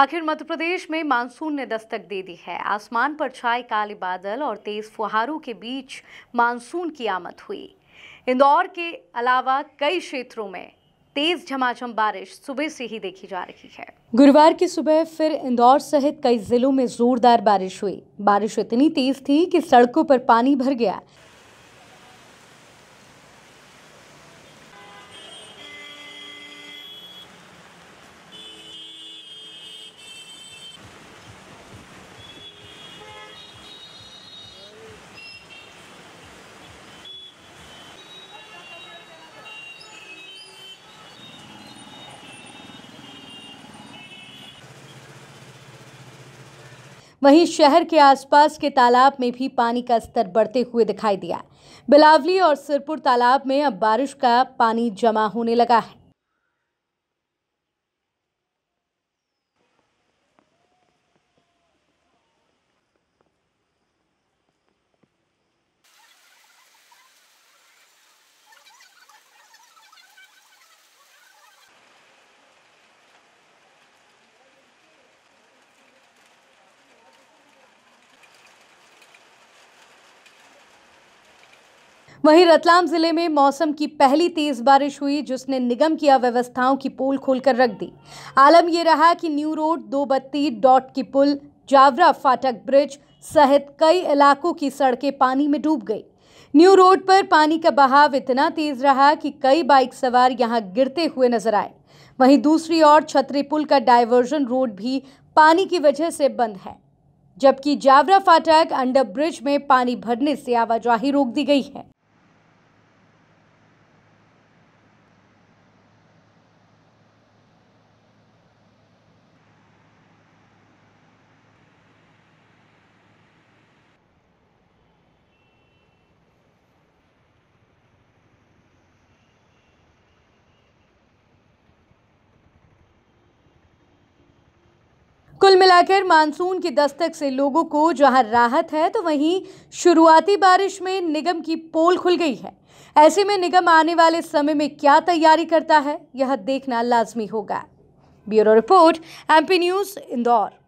आखिर मध्य प्रदेश में मानसून ने दस्तक दे दी है आसमान पर छाए काले बादल और तेज फुहारों के बीच मानसून की आमद हुई इंदौर के अलावा कई क्षेत्रों में तेज झमाझम बारिश सुबह से ही देखी जा रही है गुरुवार की सुबह फिर इंदौर सहित कई जिलों में जोरदार बारिश हुई बारिश इतनी तेज थी कि सड़कों पर पानी भर गया वहीं शहर के आसपास के तालाब में भी पानी का स्तर बढ़ते हुए दिखाई दिया बिलावली और सिरपुर तालाब में अब बारिश का पानी जमा होने लगा है वहीं रतलाम जिले में मौसम की पहली तेज बारिश हुई जिसने निगम की अव्यवस्थाओं की पोल खोलकर रख दी आलम यह रहा कि न्यू रोड दो बत्ती डॉट की पुल जावरा फाटक ब्रिज सहित कई इलाकों की सड़कें पानी में डूब गई न्यू रोड पर पानी का बहाव इतना तेज रहा कि कई बाइक सवार यहां गिरते हुए नजर आए वहीं दूसरी ओर छतरी पुल का डायवर्जन रोड भी पानी की वजह से बंद है जबकि जावरा फाटक अंडर ब्रिज में पानी भरने से आवाजाही रोक दी गई है कुल मिलाकर मानसून की दस्तक से लोगों को जहां राहत है तो वहीं शुरुआती बारिश में निगम की पोल खुल गई है ऐसे में निगम आने वाले समय में क्या तैयारी करता है यह देखना लाजमी होगा bureau report MP news Indore